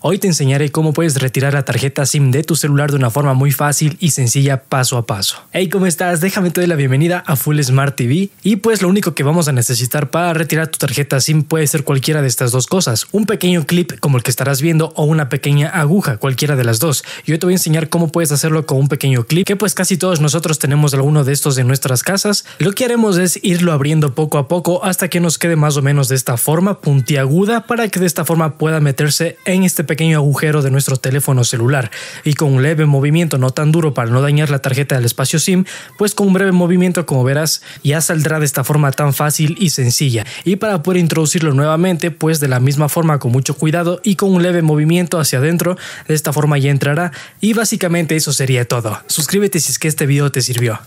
Hoy te enseñaré cómo puedes retirar la tarjeta SIM de tu celular de una forma muy fácil y sencilla paso a paso. Hey, ¿cómo estás? Déjame te doy la bienvenida a Full Smart TV y pues lo único que vamos a necesitar para retirar tu tarjeta SIM puede ser cualquiera de estas dos cosas, un pequeño clip como el que estarás viendo o una pequeña aguja, cualquiera de las dos. Yo te voy a enseñar cómo puedes hacerlo con un pequeño clip, que pues casi todos nosotros tenemos alguno de estos en nuestras casas. Lo que haremos es irlo abriendo poco a poco hasta que nos quede más o menos de esta forma puntiaguda para que de esta forma pueda meterse en este pequeño agujero de nuestro teléfono celular y con un leve movimiento no tan duro para no dañar la tarjeta del espacio SIM, pues con un breve movimiento como verás ya saldrá de esta forma tan fácil y sencilla y para poder introducirlo nuevamente pues de la misma forma con mucho cuidado y con un leve movimiento hacia adentro de esta forma ya entrará y básicamente eso sería todo. Suscríbete si es que este video te sirvió.